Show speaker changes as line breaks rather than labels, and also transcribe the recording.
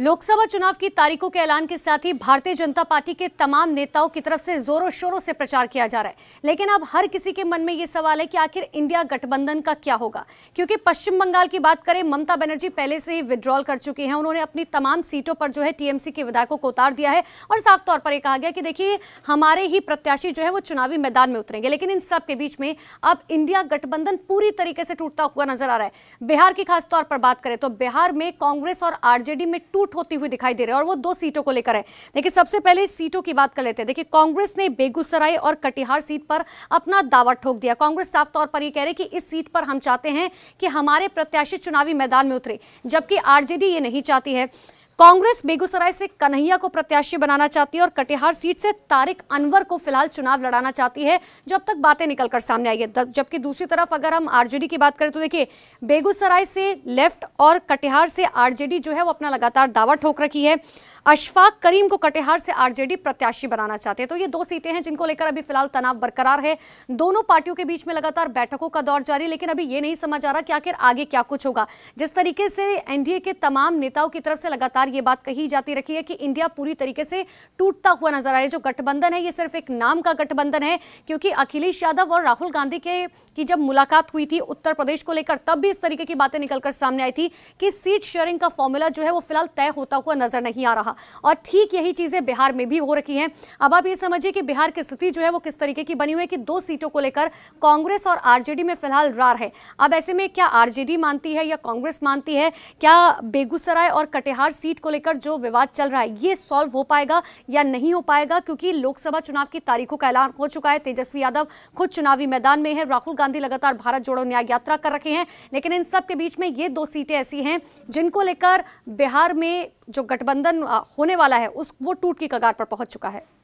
लोकसभा चुनाव की तारीखों के ऐलान के साथ ही भारतीय जनता पार्टी के तमाम नेताओं की तरफ से जोरों शोरों से प्रचार किया जा रहा है लेकिन अब हर किसी के मन में ये सवाल है कि आखिर इंडिया गठबंधन का क्या होगा क्योंकि पश्चिम बंगाल की बात करें ममता बनर्जी पहले से ही विड्रॉल कर चुकी हैं उन्होंने अपनी तमाम सीटों पर जो है टीएमसी के विधायकों को उतार दिया है और साफ तौर पर यह कहा गया कि देखिए हमारे ही प्रत्याशी जो है वो चुनावी मैदान में उतरेंगे लेकिन इन सबके बीच में अब इंडिया गठबंधन पूरी तरीके से टूटता हुआ नजर आ रहा है बिहार की खासतौर पर बात करें तो बिहार में कांग्रेस और आरजेडी में टूट एकजुट होती हुई दिखाई दे रहे हैं और वो दो सीटों को लेकर है देखिए सबसे पहले सीटों की बात कर लेते हैं देखिए कांग्रेस ने बेगूसराय और कटिहार सीट पर अपना दावा ठोक दिया कांग्रेस साफ तौर पर यह कह रही कि इस सीट पर हम चाहते हैं कि हमारे प्रत्याशी चुनावी मैदान में उतरे जबकि आरजेडी ये नहीं चाहती है कांग्रेस बेगूसराय से कन्हैया को प्रत्याशी बनाना चाहती है और कटिहार सीट से तारिक अनवर को फिलहाल चुनाव लड़ाना चाहती है जो अब तक बातें निकलकर सामने आई है जबकि दूसरी तरफ अगर हम आरजेडी की बात करें तो देखिए बेगूसराय से लेफ्ट और कटिहार से आरजेडी जो है वो अपना लगातार दावा ठोक रखी है अशफाक करीम को कटिहार से आरजेडी प्रत्याशी बनाना चाहते हैं तो ये दो सीटें हैं जिनको लेकर अभी फिलहाल तनाव बरकरार है दोनों पार्टियों के बीच में लगातार बैठकों का दौर जारी लेकिन अभी ये नहीं समझ आ रहा कि आखिर आगे क्या कुछ होगा जिस तरीके से एनडीए के तमाम नेताओं की तरफ से लगातार बार ये बात कही जाती रखी है कि इंडिया पूरी तरीके से टूटता हुआ नजर आ रहा है जो गठबंधन है ये सिर्फ एक नाम का गठबंधन है क्योंकि अखिलेश यादव और राहुल गांधी के की जब मुलाकात हुई थी उत्तर प्रदेश को लेकर तब भी इस तरीके की बातें निकलकर सामने आई थी कि सीट शेयरिंग का फॉर्मूला जो है वो फिलहाल तय होता हुआ नजर नहीं आ रहा और ठीक यही चीजें बिहार में भी हो रखी है अब आप ये समझिए कि बिहार की स्थिति जो है वो किस तरीके की बनी हुई है कि दो सीटों को लेकर कांग्रेस और आरजेडी में फिलहाल रार है अब ऐसे में क्या आरजेडी मानती है या कांग्रेस मानती है क्या बेगूसराय और कटिहार सीट सीट को लेकर जो विवाद चल रहा है ये सॉल्व हो पाएगा या नहीं हो पाएगा क्योंकि लोकसभा चुनाव की तारीखों का ऐलान हो चुका है तेजस्वी यादव खुद चुनावी मैदान में है राहुल गांधी लगातार भारत जोड़ो न्याय यात्रा कर रखे हैं लेकिन इन सब के बीच में ये दो सीटें ऐसी हैं जिनको लेकर बिहार में जो गठबंधन होने वाला है उस वो टूट की कगार पर पहुंच चुका है